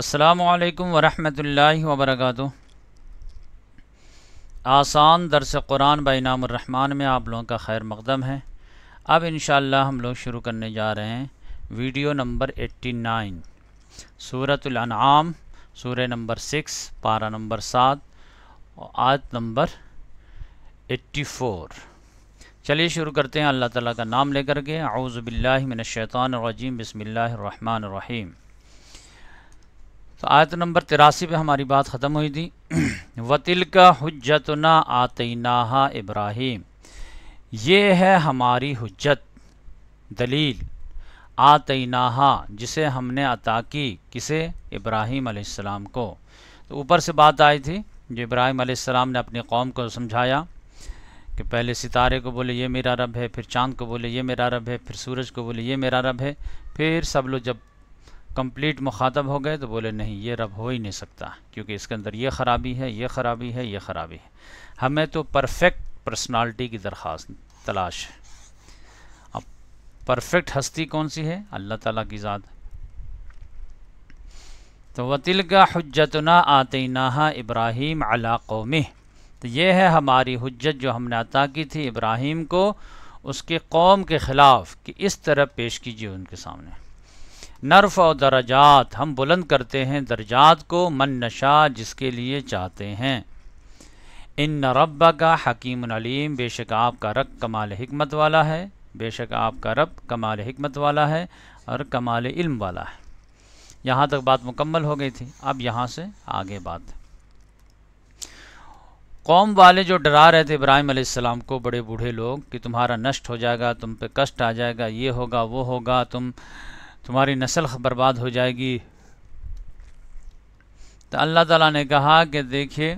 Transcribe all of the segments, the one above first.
असलकम वरहमल वबरक आसान दरस कुरान बाई में आप लोगों का खैर मकदम है अब इन हम लोग शुरू करने जा रहे हैं वीडियो नंबर 89 सूरतुलआम सूर्य नंबर सिक्स पारा नंबर सात और आयत नंबर 84 चलिए शुरू करते हैं अल्लाह ताला का नाम लेकर के आउज़बिल्लिमिनशैतानरजीम बसमिल्लर रहीम तो आयत नंबर तिरासी पे हमारी बात ख़त्म हुई थी वतिल का हजतना ना इब्राहिम ये है हमारी हजत दलील ना जिसे हमने अता की किसे इब्राहिम आसमाम को तो ऊपर से बात आई थी जो इब्राहिम आसमाम ने अपनी कौम को समझाया कि पहले सितारे को बोले ये मेरा रब है फिर चांद को बोले ये मेरा रब है फिर सूरज को बोले ये मेरा रब है फिर सब लोग जब कंप्लीट मुखातब हो गए तो बोले नहीं ये रब हो ही नहीं सकता क्योंकि इसके अंदर ये ख़राबी है ये ख़राबी है ये ख़राबी है हमें तो परफेक्ट पर्सनालिटी की दरख्वास्त तलाश है अब परफेक्ट हस्ती कौन सी है अल्लाह ताला की ज़ात तो वतिल का हजतना आतना इब्राहिम अला कौम तो ये है हमारी हजत जो हमने अता की थी इब्राहिम को उसके कौम के ख़िलाफ़ कि इस तरह पेश कीजिए उनके सामने नर्फ और दर्जात हम बुलंद करते हैं दर्जात को मन नशा जिसके लिए चाहते हैं इन रब का हकीम अलीम बेशक आपका रब कमाल हमत वाला है बेशक आपका रब कमाल हमत वाला है और कमाल इल्म वाला है यहाँ तक बात मुकम्मल हो गई थी अब यहाँ से आगे बात कौम वाले जो डरा रहे थे इब्राहिम आसमाम को बड़े बूढ़े लोग कि तुम्हारा नष्ट हो जाएगा तुम पे कष्ट आ जाएगा ये होगा वो होगा तुम तुम्हारी नस्ल बर्बाद हो जाएगी तो अल्लाह ताला ने कहा कि देखिए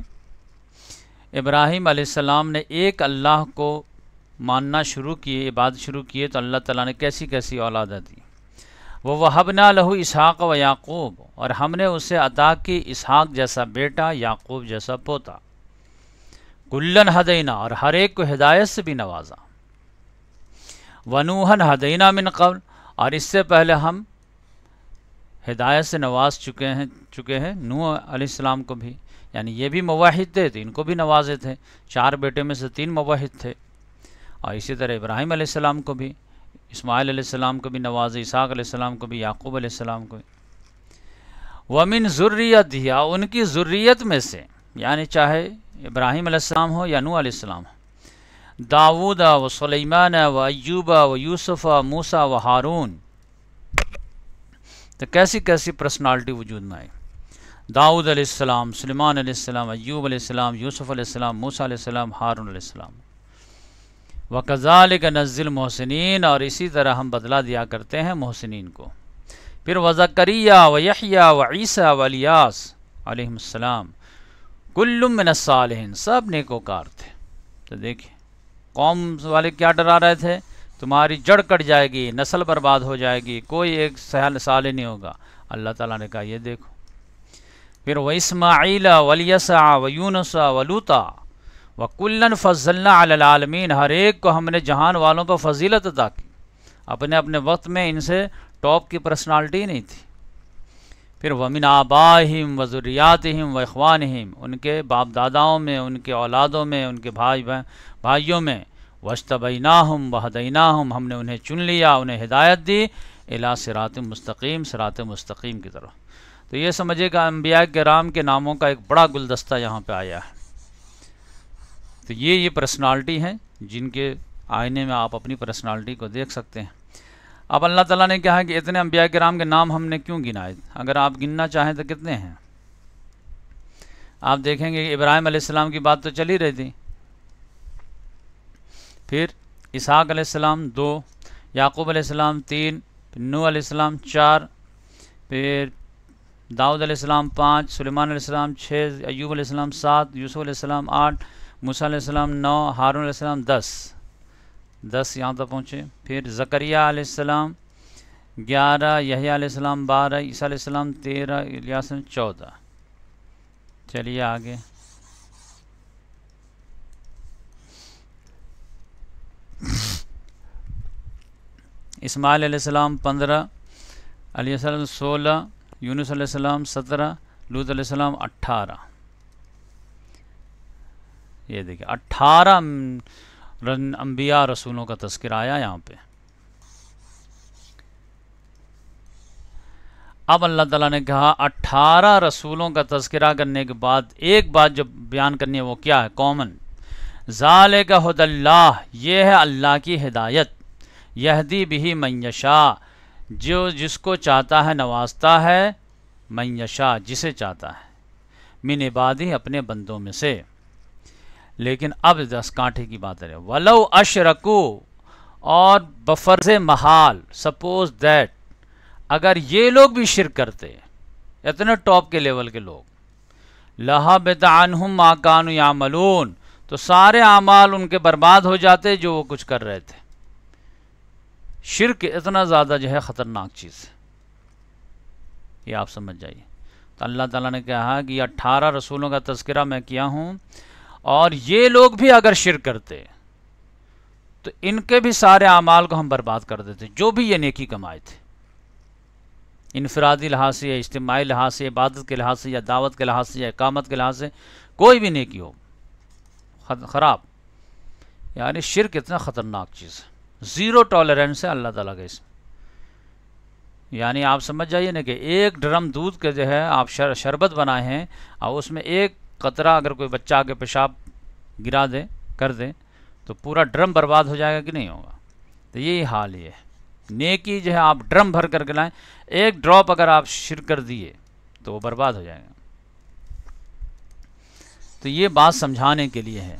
इब्राहिम आसमाम ने एक अल्लाह को मानना शुरू किए इबादत शुरू किए तो अल्लाह ताला ने कैसी कैसी औलाद दी वो वहबना लहू इसहाक व याकूब और हमने उसे अता की इसहाक जैसा बेटा याकूब जैसा पोता कुल्लन हदैना और हर एक को हिदायत से भी नवाजा वनूहन हदैना मिन कबल और इससे पहले हम हिदायत से नवाज चुके हैं चुके हैं नू अलैहिस्सलाम को भी यानी ये भी मवाहिद थे तो इनको भी नवाजे थे चार बेटे में से तीन मवाहिद थे और इसी तरह इब्राहिम अलैहिस्सलाम को भी इसमाइल अलैहिस्सलाम को भी नवाजे इसाक अलैहिस्सलाम को भी याकूब अलैहिस्सलाम को भी वमिन ज़ुर्रियत दिया उनकी ज़ुर्रियत में से यानी चाहे इब्राहिम अलैहिस्सलाम हो या नू अलैहिस्सलाम हो दाऊद व सलेमान व अयूब व यूसुफ मूसा व हारून तो कैसी कैसी पर्सनालिटी वजूद में आई दाऊद अलैहिस्सलाम सलेमान अलैहिस्सलाम अयूब अलैहिस्सलाम यूसुफ अलैहिस्सलाम मूसा अलैहिस्सलाम हारून अलैहिस्सलाम व कज़ालिक नज़िल मोहसिन और इसी तरह हम बदला दिया करते हैं मोहसिन को फिर वज़करिया व यहिया व ईसा व अलियास अलैहिस्सलाम कुल्लुम मिनसालहन सब नेकोकार थे तो देखिए कौम वाले क्या डरा रहे थे तुम्हारी जड़ कट जाएगी नस्ल बर्बाद हो जाएगी कोई एक सहल साल नहीं होगा अल्लाह ताला ने कहा ये देखो फिर व इसमाइला वलियसा वयूनसा वलूता व कुल्लन फ़जल्लामीन हर एक को हमने जहान वालों पर फजीलत अदा की अपने अपने वक्त में इनसे टॉप की पर्सनालिटी नहीं थी फिर वमिन आबाहिम वज़ुरियातम व हिम उनके बाप दादाओं में उनके औलादों में उनके भाई भाइयों में वशतबैना हम वहदना हम हमने उन्हें चुन लिया उन्हें हिदायत दी अला सरात मस्तकीम सरात मस्तकीम की तरफ तो ये समझिएगा अम्बिया के राम के नामों का एक बड़ा गुलदस्ता यहाँ पर आया है तो ये ये पर्सनैलिटी हैं जिनके आईने में आप अपनी पर्सनैलिटी को देख सकते हैं अब अल्लाह ताला ने कहा कि इतने अम्बिया कराम के नाम हमने क्यों गिनाए अगर आप गिनना चाहें तो कितने हैं आप देखेंगे इब्राहिम आसमाम की बात तो चली रही थी फिर इसहाक आसमाम दो याकूब आसमाम तीन फिर नू आसमाम चार फिर दाऊद आसमाम पाँच सलेमान आसमाम छः अयूब सात यूसुफ आसमाम आठ मूसा आसमाम नौ हारून आसमाम दस दस यहाँ तक पहुँचे फिर ज़करिया ग्यारह यहीसम बारह ईसीम तेरह इलियासम चौदह चलिए आगे इस्माईल पंद्रह अलीसम सोलह यूनुस सलाम सत्रह लूत सलाम अट्ठारह ये देखिए अट्ठारह रन अम्बिया रसूलों का तस्कर आया यहाँ पे अब अल्लाह ताला ने कहा अट्ठारह रसूलों का तस्करा करने के बाद एक बात जो बयान करनी है वो क्या है कॉमन ज़ाल का हदल्ला ये है अल्लाह की हिदायत यहदी भी मैशा जो जिसको चाहता है नवाजता है मैशा जिसे चाहता है मिन इबादी अपने बंदों में से लेकिन अब दस कांटे की बात करें वलो अशरकू और बफर्ज महाल सपोज दैट अगर ये लोग भी शिर करते इतने टॉप के लेवल के लोग लहा बेतानहम माकान या मलून तो सारे आमाल उनके बर्बाद हो जाते जो वो कुछ कर रहे थे शिरक इतना ज़्यादा जो है ख़तरनाक चीज़ है ये आप समझ जाइए तो अल्लाह ताला ने कहा कि अट्ठारह रसूलों का तस्करा मैं किया हूँ और ये लोग भी अगर शिर करते तो इनके भी सारे अमाल को हम बर्बाद कर देते जो भी ये नेकी कमाए थे इनफरादी लिहाज से या इज्तमाही लिहाज से इबादत के लिहाज से या दावत के लिहाज से या इकामत के लिहाज से कोई भी नेकी हो ख़राब यानी शिरक इतना ख़तरनाक चीज़ है ज़ीरो टॉलरेंस है अल्लाह ताला के इसमें यानी आप समझ जाइए ना कि एक ड्रम दूध के जो है आप शर, शरबत बनाए हैं और उसमें एक कतरा अगर कोई बच्चा आगे पेशाब गिरा दे कर दे तो पूरा ड्रम बर्बाद हो जाएगा कि नहीं होगा तो यही हाल ये है नेकी जो है आप ड्रम भर करके लाएं एक ड्रॉप अगर आप शिर कर दिए तो वो बर्बाद हो जाएगा तो ये बात समझाने के लिए है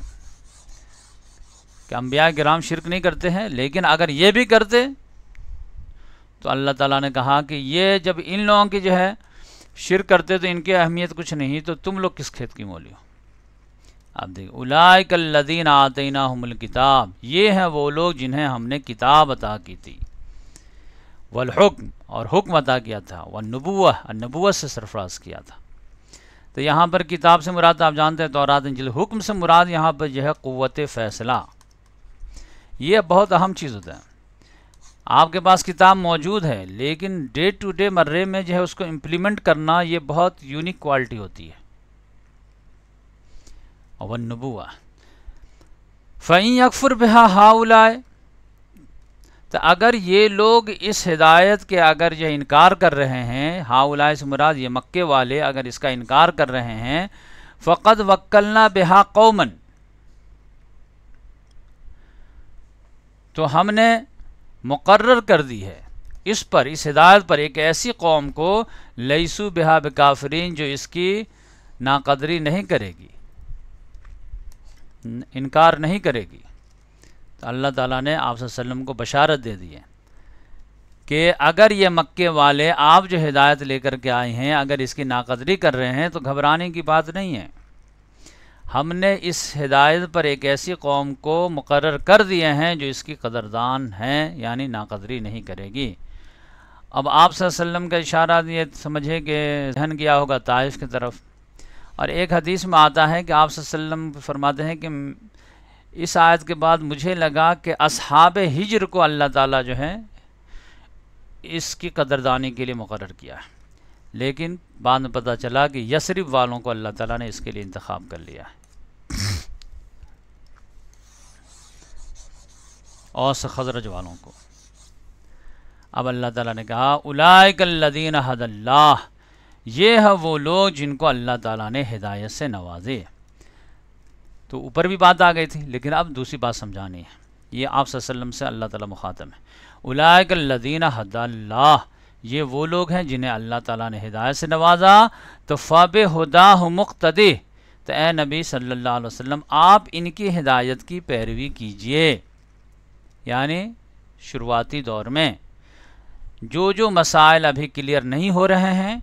कि अम्बिया ग्राम शिरक नहीं करते हैं लेकिन अगर ये भी करते तो अल्लाह ताला ने कहा कि ये जब इन लोगों की जो है शिर करते तो इनकी अहमियत कुछ नहीं तो तुम लोग किस खेत की मोली हो आप देखिए उलाकल्लिन आतना हमल किताब ये हैं वो लोग जिन्हें हमने किताब अता की थी वलहुक्म और हुक्म अता किया था व नबूह नबूत से सरफराज किया था तो यहाँ पर किताब से मुराद आप जानते हैं तोरात इंजिल हुक्म से मुराद यहाँ पर जो है क़वत फ़ैसला ये बहुत अहम चीज़ होता है आपके पास किताब मौजूद है लेकिन डे टू डे मर्रे में जो है उसको इम्प्लीमेंट करना ये बहुत यूनिक क्वालिटी होती है वनबुआ फ़ैं अकफुर बिहा हाउलाए तो अगर ये लोग इस हिदायत के अगर यह इनकार कर रहे हैं हाउलाए से मुराद ये मक्के वाले अगर इसका इनकार कर रहे हैं फ़कद वक्लना बेहा कौमन तो हमने मुकर कर दी है इस पर इस हिदायत पर एक ऐसी कौम को लईसु बिहा काफरीन जो इसकी नाकदरी नहीं करेगी इनकार नहीं करेगी तो अल्लाह ताला ने आप को बशारत दे दी है कि अगर ये मक्के वाले आप जो हिदायत लेकर के आए हैं अगर इसकी नाकदरी कर रहे हैं तो घबराने की बात नहीं है हमने इस हिदायत पर एक ऐसी कौम को मुकर कर दिए हैं जो इसकी कदरदान हैं यानी नाकदरी नहीं करेगी अब आप का इशारा ये समझे कि जहन किया होगा ताइफ की तरफ और एक हदीस में आता है कि आप वसल्लम फरमाते हैं कि इस आयत के बाद मुझे लगा कि अब हिजर को अल्लाह ताला जो है इसकी कदरदानी के लिए मुकर किया है लेकिन बाद में पता चला कि यसरफ वालों को अल्लाह ताला ने इसके लिए इंतखब कर लिया है औस खजरज वालों को अब अल्लाह ताला ने कहा उलायकल्लदीन हदल्ला ये है वो लोग जिनको अल्लाह ताला ने हिदायत से नवाजे तो ऊपर भी बात आ गई थी लेकिन अब दूसरी बात समझानी है ये आप सल्लम से अल्लाह ताला मुखातम है उलायकल्लदीन हदल्ला ये वो लोग हैं जिन्हें अल्लाह ताला ने हिदायत से नवाजा तो फ़ाब हदा मुख्तदे तो ए नबी सल्ला वसम आप इनकी हिदायत की पैरवी कीजिए यानी शुरुआती दौर में जो जो मसाइल अभी क्लियर नहीं हो रहे हैं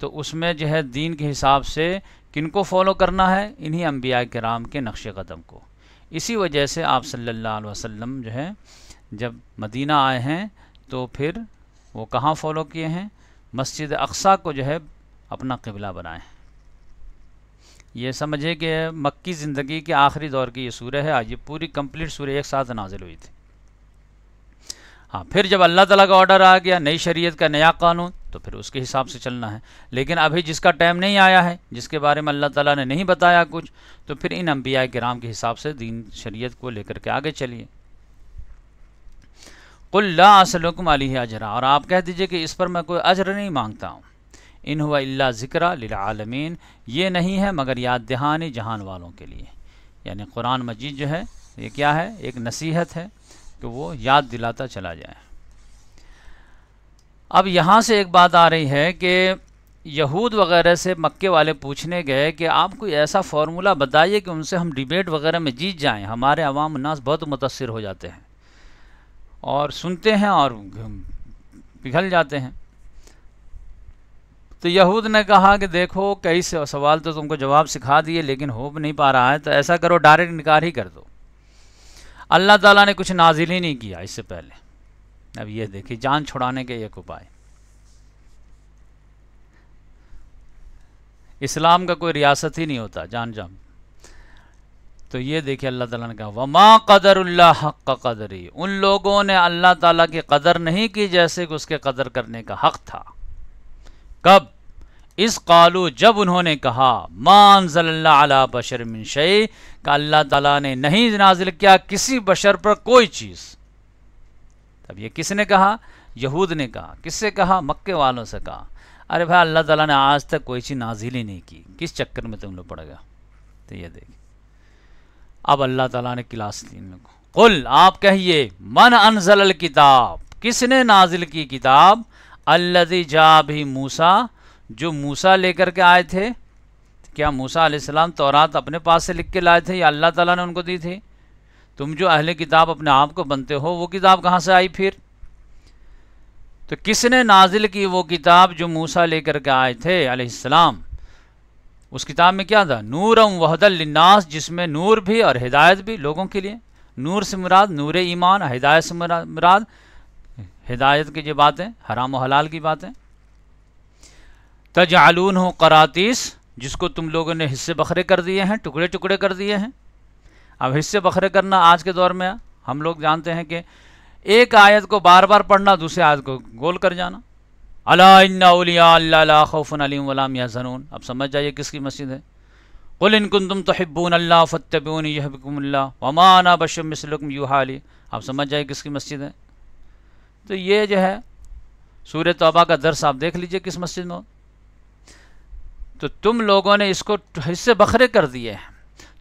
तो उसमें जो है दीन के हिसाब से किन को फॉलो करना है इन्हीं अम्बिया कराम के नक्श कदम को इसी वजह से आप सल्लल्लाहु अलैहि वसल्लम जो है जब मदीना आए हैं तो फिर वो कहाँ फॉलो किए हैं मस्जिद अक्सा को जो है अपना किबला हैं ये समझे कि मक्की ज़िंदगी के आखिरी दौर की ये सूर्य है आज ये पूरी कंप्लीट सूर्य एक साथ नाजिल हुई थी हाँ फिर जब अल्लाह तला का ऑर्डर आ गया नई शरीयत का नया कानून तो फिर उसके हिसाब से चलना है लेकिन अभी जिसका टाइम नहीं आया है जिसके बारे में अल्लाह ताला ने नहीं बताया कुछ तो फिर इन अम्बिया कराम के हिसाब से दीन शरीयत को लेकर के आगे चलिए कुल्लासलकुम अली अजरा और आप कह दीजिए कि इस पर मैं कोई अजर नहीं मांगता हूँ इन हुआ अल्ला ज़िक्रा लालमीन ये नहीं है मगर याद दहानी जहान वालों के लिए यानी कुरान मजीद जो है ये क्या है एक नसीहत है कि वो याद दिलाता चला जाए अब यहाँ से एक बात आ रही है कि यहूद वगैरह से मक्के वाले पूछने गए कि आप कोई ऐसा फार्मूला बताइए कि उनसे हम डिबेट वगैरह में जीत जाएं हमारे अवाम नास बहुत मुतासर हो जाते हैं और सुनते हैं और पिघल जाते हैं तो यहूद ने कहा कि देखो कई सवाल तो तुमको जवाब सिखा दिए लेकिन हो नहीं पा रहा है तो ऐसा करो डायरेक्ट निकार ही कर दो अल्लाह ताला ने कुछ नाजिल ही नहीं किया इससे पहले अब ये देखिए जान छुड़ाने के एक उपाय इस्लाम का कोई रियासत ही नहीं होता जान जान तो ये देखिए अल्लाह ताला ने कहा वमा कदरुल्ला हक का कदरी उन लोगों ने अल्लाह ताला की कदर नहीं की जैसे कि उसके कदर करने का हक था कब इस कालू जब उन्होंने कहा मान जल्ला बशर मिन शे का अल्लाह तला ने नहीं नाजिल किया किसी बशर पर कोई चीज़ तब ये किसने कहा यहूद ने कहा किससे कहा मक्के वालों से कहा अरे भाई अल्लाह तला ने आज तक कोई चीज़ नाजिल ही नहीं की किस चक्कर में तुम लोग पड़ गया तो ये देखिए अब अल्लाह तला ने क्लास ली इन लोग कुल आप कहिए मन अनजल किताब किसने नाजिल की किताब अल्लदी जा भी मूसा जो मूसा लेकर के आए थे क्या मूसा आसमाम तौरात अपने पास से लिख के लाए थे या अल्लाह ताला ने उनको दी थी तुम जो अहले किताब अपने आप को बनते हो वो किताब कहाँ से आई फिर तो किसने नाजिल की वो किताब जो मूसा लेकर के आए थे आसमाम उस किताब में क्या था नूरम वहदलनास जिसमें नूर भी और हिदायत भी लोगों के लिए नूर से मुराद नूर ईमान हिदायत से मुराद हिदायत की जो बातें हराम हलाल की बातें तजालून हो करातीस जिसको तुम लोगों ने हिस्से बखरे कर दिए हैं टुकड़े टुकड़े कर दिए हैं अब हिस्से बखरे करना आज के दौर में हम लोग जानते हैं कि एक आयत को बार बार पढ़ना दूसरे आयत को गोल कर जाना अला खौफन अलीम वलाम या जनून अब समझ जाइए किसकी मस्जिद है कुल इनकुन तुम तो हिब्बून अल्लाह फ़तबून यहबिकमल्ला वमाना बशम यूहाली आप समझ जाइए किसकी मस्जिद है तो ये जो है सूर्य तोबा का दर्स आप देख लीजिए किस मस्जिद में हो तो तुम लोगों ने इसको हिस्से बखरे कर दिए हैं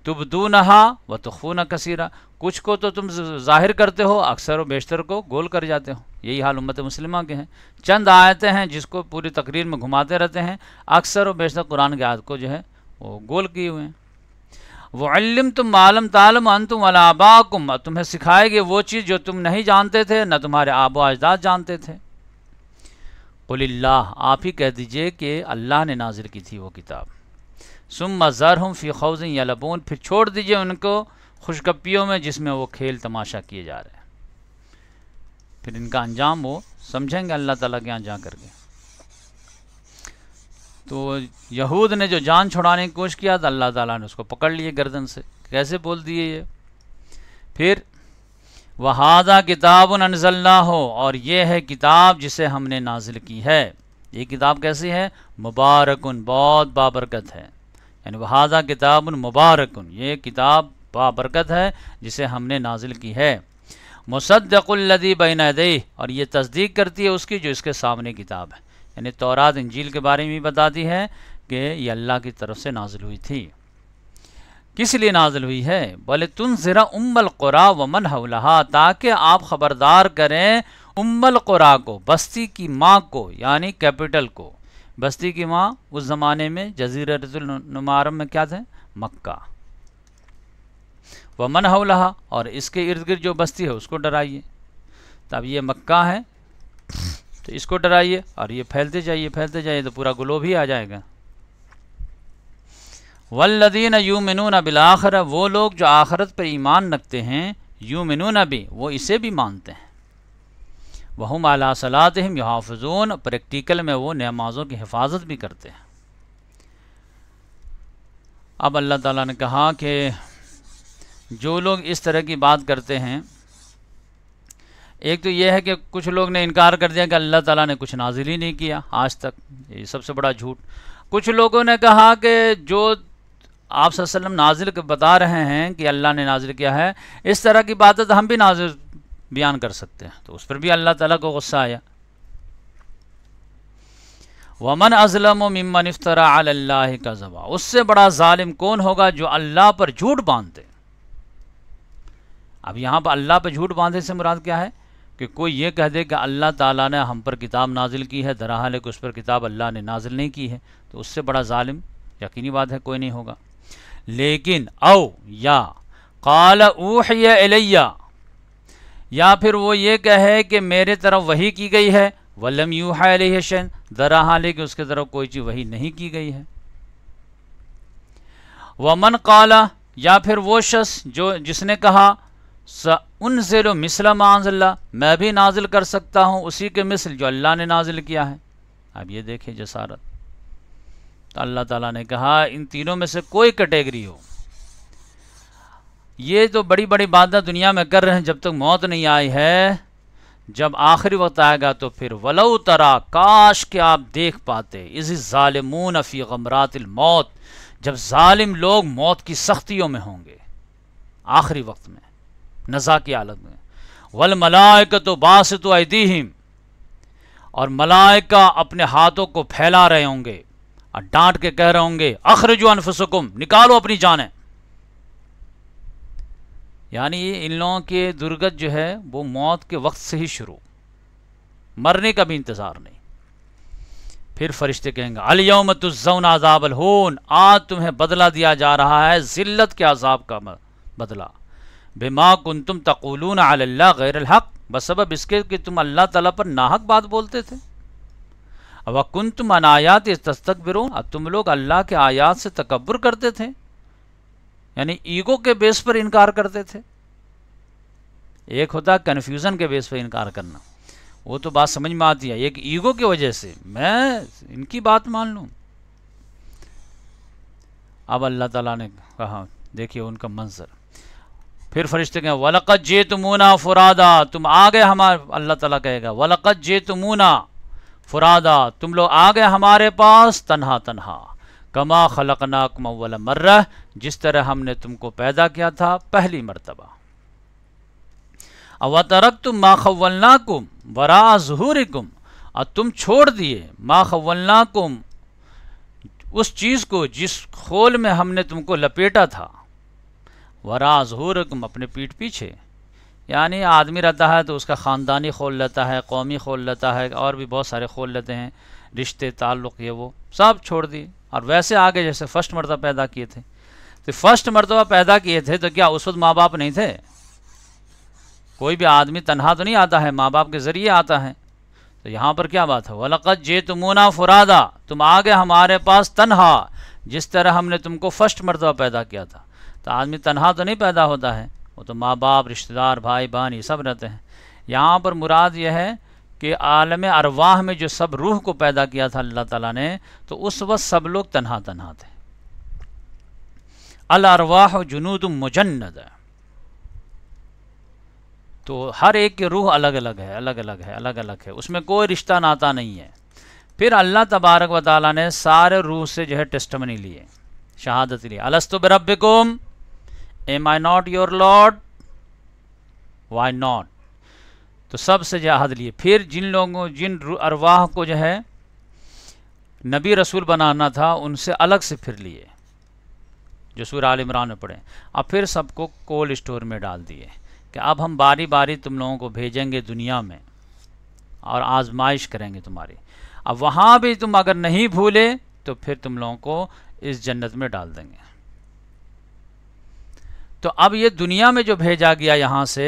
तुब दू नहा व तखूना कसीरा कुछ को तो तुम जाहिर करते हो अक्सर व बेशतर को गोल कर जाते हो यही हाल उम्मत मुसलिमा के हैं चंद आयतें हैं जिसको पूरी तकरीर में घुमाते रहते हैं अक्सर व बेशतर कुरान के आयत को जो है वो गोल किए हुए हैं वम तुम आलम तालम अन तुम अलाबाकुम तुम्हें सिखाएगी वो चीज़ जो तुम नहीं जानते थे न तुम्हारे आबो अजदाद जानते थे कुल्ला आप ही कह दीजिए कि अल्लाह ने नाजिल की थी वो किताब सुम मज़ार हम फ़ी खौज या लबून फिर छोड़ दीजिए उनको खुशगपियों में जिसमें वो खेल तमाशा किए जा रहे हैं फिर इनका अंजाम वो समझेंगे अल्लाह ताला के यहाँ जा करके तो यहूद ने जो जान छुड़ाने की कोशिश किया तो अल्लाह ताला ने उसको पकड़ लिए गर्दन से कैसे बोल दिए ये फिर वहादा किताब अनजल्ला हो और यह है किताब जिसे हमने नाजिल की है ये किताब कैसी है मुबारकन बहुत बाबरकत है यानी वहादा किताब मुबारकन ये किताब बाबरकत है जिसे हमने नाजिल की है मुसद्दकुल्लदी बैनदे और ये तस्दीक करती है उसकी जो इसके सामने किताब है यानी तोरात इंजील के बारे में भी बताती है कि ये अल्लाह की तरफ से नाजिल हुई थी किस लिए नाजिल हुई है बोले तुम ज़रा उम्मल कुरा वमन हवलहा ताकि आप ख़बरदार करें उम्मल कुरा को बस्ती की माँ को यानी कैपिटल को बस्ती की माँ उस ज़माने में जजीरतुलनुमारम में क्या थे मक्का मन हवलहा और इसके इर्द गिर्द जो बस्ती है उसको डराइए तब ये मक्का है तो इसको डराइए और ये फैलते जाइए फैलते जाइए तो पूरा ग्लोब ही आ जाएगा वल्लदीन बिल आख़र वो लोग जो आखरत पर ईमान रखते हैं यू यूमिनून भी वो इसे भी मानते हैं वह माला सलात हम यहाफजून प्रैक्टिकल में वो नमाज़ों की हिफाजत भी करते हैं अब अल्लाह ताला ने कहा कि जो लोग इस तरह की बात करते हैं एक तो यह है कि कुछ लोग ने इनकार कर दिया कि अल्लाह ताला ने कुछ नाजिल ही नहीं किया आज तक ये सबसे बड़ा झूठ कुछ लोगों ने कहा कि जो आप सल्लम नाजिल बता रहे हैं कि अल्लाह ने नाजिल किया है इस तरह की बात तो हम भी नाजिल बयान कर सकते हैं तो उस पर भी अल्लाह ताला को गुस्सा आया वमन अजलम ममन इफ्तरा अल्लाह का जवाब उससे बड़ा ालिम कौन होगा जो अल्लाह पर झूठ बांधते अब यहाँ पर अल्लाह पर झूठ बांधे से मुराद क्या है कि कोई ये कह दे कि अल्लाह ताला ने हम पर किताब नाजिल की है दरहाल उस पर किताब अल्लाह ने नाजिल नहीं की है तो उससे बड़ा ालिम यकीनी बात है कोई नहीं होगा लेकिन औ या काल ऊह एलैया या फिर वो ये कहे कि मेरे तरफ वही की गई है वलम यूहा एलिहशन दरा हाल कि उसके तरफ कोई चीज़ वही नहीं की गई है वमन काला या फिर वो शख्स जो जिसने कहा उन जेलो मिसल मानजल्ला मैं भी नाजिल कर सकता हूँ उसी के मिसल जो अल्लाह ने नाजिल किया है अब ये देखें जसारत तो अल्लाह ताला ने कहा इन तीनों में से कोई कैटेगरी हो ये जो तो बड़ी बड़ी बातें दुनिया में कर रहे हैं जब तक मौत नहीं आई है जब आखिरी वक्त आएगा तो फिर वलऊ तरा काश के आप देख पाते इसी ालमून अफी गमरातिल मौत जब ालिम लोग मौत की सख्तियों में होंगे आखिरी वक्त में नज़ा की हालत में वल मलायक तो बासत अदीम और मलायका अपने हाथों को फैला रहे होंगे डांट के कह रहे होंगे अखरजो अनफसकुम निकालो अपनी है यानी इन लोगों के दुर्गत जो है वो मौत के वक्त से ही शुरू मरने का भी इंतज़ार नहीं फिर फरिश्ते कहेंगे अलयम तुजौन आज़ाब अलहून आज तुम्हें बदला दिया जा रहा है ज़िल्लत के आज़ाब का बदला बेमा कुन तुम तकूलून अल्लाह गैर हक़ इसके कि तुम अल्लाह तला पर नाहक बात बोलते थे अब कुन तुम अनायात तस्तक बिरो अब तुम लोग अल्लाह के आयात से तकबर करते थे यानी ईगो के बेस पर इनकार करते थे एक होता कन्फ्यूज़न के बेस पर इनकार करना वो तो बात समझ में आती है एक ईगो की वजह से मैं इनकी बात मान लूँ अब अल्लाह ताला ने कहा देखिए उनका मंजर फिर फरिश्ते कहें वलकत जे तुमूना फुरादा तुम आ गए हमारे अल्लाह ताला कहेगा वलकत जे तुमूना फुरादा तुम लोग आ गए हमारे पास तनहा तनहा कमा खलकना कमवल मर्र जिस तरह हमने तुमको पैदा किया था पहली मरतबा अव तरक तुम माखवलना कुम वरा जहूर कुम और तुम छोड़ दिए माखवलना कुम उस चीज़ को जिस खोल में हमने तुमको लपेटा था वरा जहूर कुम अपने पीठ पीछे यानी आदमी रहता है तो उसका ख़ानदानी खोल लेता है कौमी खोल लेता है और भी बहुत सारे खोल लेते हैं रिश्ते ताल्लुक़ ये वो सब छोड़ दिए और वैसे आगे जैसे फ़र्स्ट मरतबा पैदा किए थे तो फ़र्स्ट मरतबा पैदा किए थे तो क्या उस वक्त माँ बाप नहीं थे कोई भी आदमी तनहा तो नहीं आता है माँ बाप के ज़रिए आता है तो यहाँ पर क्या बात है वलकत जे तुमोना फुरादा तुम आगे हमारे पास तनहा जिस तरह हमने तुमको फ़र्स्ट मरतबा पैदा किया था तो आदमी तनहा तो नहीं पैदा होता है वो तो माँ बाप रिश्तेदार भाई बहन ये सब रहते हैं यहाँ पर मुराद यह है कि आलम अरवाह में जो सब रूह को पैदा किया था अल्लाह ताला ने तो उस वक्त सब लोग तन्हा तन्हा थे अल अरवाह जुनूद मुजन्नद तो हर एक की रूह अलग अलग है अलग अलग है अलग अलग है उसमें कोई रिश्ता नाता नहीं है फिर अल्लाह तबारक व ताली ने सारे रूह से जो है टेस्टमनी लिए शहादत लिए अलस्तु बरब am I not your lord why not तो सबसे जहाद लिए फिर जिन लोगों जिन अरवाह को जो है नबी रसूल बनाना था उनसे अलग से फिर लिए जो सूर आल इमरान में पढ़े अब फिर सबको कोल्ड स्टोर में डाल दिए कि अब हम बारी बारी तुम लोगों को भेजेंगे दुनिया में और आजमाइश करेंगे तुम्हारी अब वहाँ भी तुम अगर नहीं भूले तो फिर तुम लोगों को इस जन्नत में डाल देंगे तो अब ये दुनिया में जो भेजा गया यहाँ से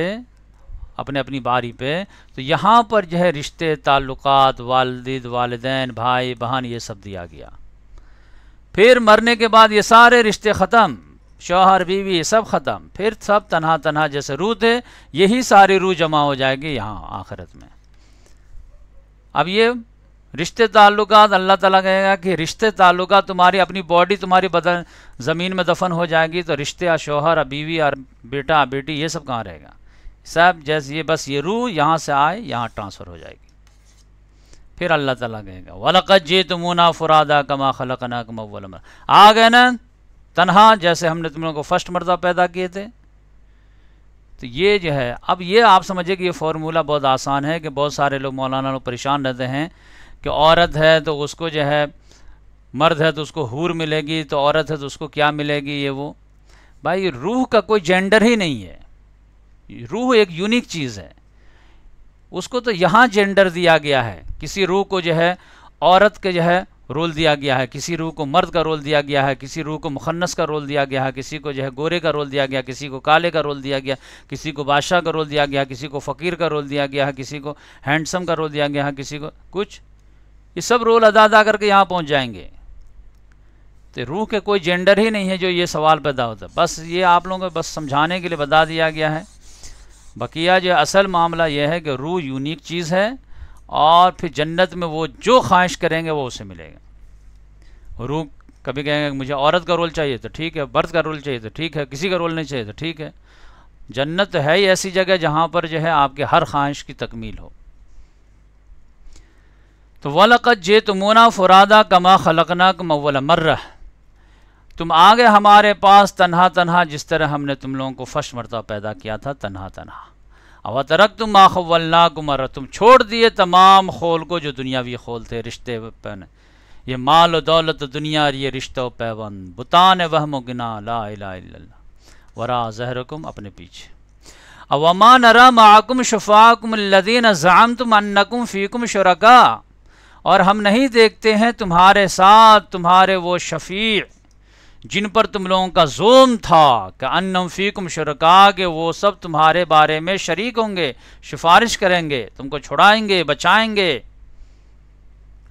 अपने अपनी बारी पे तो यहाँ पर जो है रिश्ते ताल्लुकात वालद वालदेन भाई बहन ये सब दिया गया फिर मरने के बाद ये सारे रिश्ते ख़त्म शोहर बीवी सब ख़त्म फिर सब तनहा तनहा जैसे रू थे यही सारी रूह जमा हो जाएगी यहाँ आखिरत में अब ये रिश्ते ताल्लुक अल्लाह ताला कहेगा कि रिश्ते ताल्लुक तुम्हारी अपनी बॉडी तुम्हारी बदन ज़मीन में दफन हो जाएगी तो रिश्ते आ शोहर आ बीवी और बेटा बेटी ये सब कहाँ रहेगा सब जैसे ये बस ये रूह यहाँ से आए यहाँ ट्रांसफ़र हो जाएगी फिर अल्लाह ताला कहेगा वलकत जे तुमना फ़ुरादा कमा ना कम आ गए ना तनहा जैसे हमने तुम लोगों को फ़र्स्ट मरदा पैदा किए थे तो ये जो है अब ये आप समझिए कि ये फार्मूला बहुत आसान है कि बहुत सारे लोग मौलाना लोग परेशान रहते हैं कि औरत है तो उसको जो है मर्द है तो उसको हूर मिलेगी तो औरत है तो उसको क्या मिलेगी ये वो भाई रूह का कोई जेंडर ही नहीं है रूह एक यूनिक चीज़ है उसको तो यहाँ जेंडर दिया गया है किसी रूह को जो है औरत के जो है रोल दिया गया है किसी रूह को मर्द का रोल दिया गया है किसी रूह को मुखन्नस का रोल दिया गया है किसी को जो है गोरे का रोल दिया गया किसी को काले का रोल दिया गया किसी को बादशाह का रोल दिया गया किसी को फ़कीर का रोल दिया गया है किसी को हैंडसम का रोल दिया गया है किसी को कुछ ये सब रोल अदा अदा करके यहाँ पहुँच जाएंगे तो रूह के कोई जेंडर ही नहीं है जो ये सवाल पैदा होता बस ये आप लोगों को बस समझाने के लिए बता दिया गया है बकिया जो असल मामला यह है कि रूह यूनिक चीज़ है और फिर जन्नत में वो जो ख्वाहिश करेंगे वो उसे मिलेगा रूह कभी कहेंगे मुझे औरत का रोल चाहिए तो ठीक है बर्थ का रोल चाहिए तो ठीक है किसी का रोल नहीं चाहिए तो ठीक है जन्नत है ही ऐसी जगह जहाँ पर जो है आपके हर ख्वाहिश की तकमील हो तो वलक़त जे तुमोना फ़ुरादा कमा खलकना कमवल मर्र तुम आ गए हमारे पास तनहा तनहा जिस तरह हमने तुम लोगों को फर्श मरता पैदा किया था तनहा तनहा अवा तरक तुम माखवल्ला कुमर तुम छोड़ दिए तमाम खोल को जो दुनियावी खोल थे रिश्ते पहने ये माल व दौलत दुनिया ये रिश्तों पैवन बुतान वहम गिना ला वरा जहरकुम अपने पीछे अवमान रा माकुम शफाकुम लदीन जाम तुम अन्नकुम फ़ीकुम शुरका और हम नहीं देखते हैं तुम्हारे साथ तुम्हारे वो शफी जिन पर तुम लोगों का जोम था कि अनम फ़ीकुम शुरका के वो सब तुम्हारे बारे में शरीक होंगे सिफारिश करेंगे तुमको छुड़ाएंगे बचाएंगे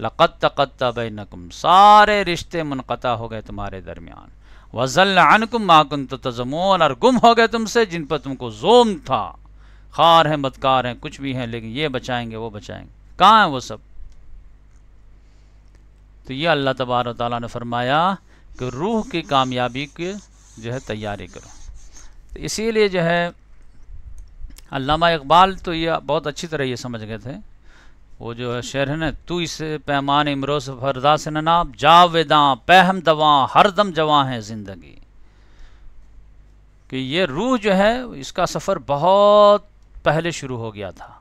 लक़त तकत्ता नकुम सारे रिश्ते मुनक़ा हो गए तुम्हारे दरमियान वज़ल अनकुम माकुन तो तजमोन और गुम हो गए तुमसे जिन पर तुमको जोम था खार हैं बदकार हैं कुछ भी हैं लेकिन ये बचाएंगे वो बचाएंगे कहाँ हैं वो सब तो ये अल्लाह तबार ताली ने फरमाया कि रूह की कामयाबी की जो है तैयारी करो तो इसीलिए जो है अल्लामा इकबाल तो ये बहुत अच्छी तरह ये समझ गए थे वो जो है शहर है ना तू इस पैमान इमरोस फरदा से ननाब जावेदा पहम दवा दम जवा है ज़िंदगी कि ये रूह जो है इसका सफ़र बहुत पहले शुरू हो गया था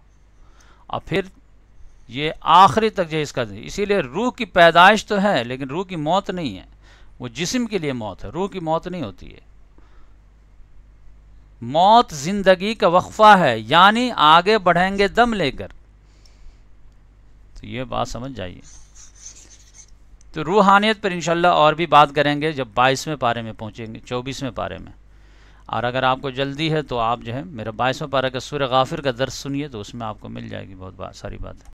और फिर ये आखिरी तक जो इसका इसीलिए रूह की पैदाइश तो है लेकिन रूह की मौत नहीं है वो जिस्म के लिए मौत है रूह की मौत नहीं होती है मौत जिंदगी का वक्फा है यानी आगे बढ़ेंगे दम लेकर तो ये बात समझ जाइए तो रूहानियत पर इंशाल्लाह और भी बात करेंगे जब बाईसवें पारे में पहुंचेंगे चौबीसवें पारे में और अगर आपको जल्दी है तो आप जो है मेरा बाईसवें पारा का सूर्य गाफिर का दर्द सुनिए तो उसमें आपको मिल जाएगी बहुत बात सारी बात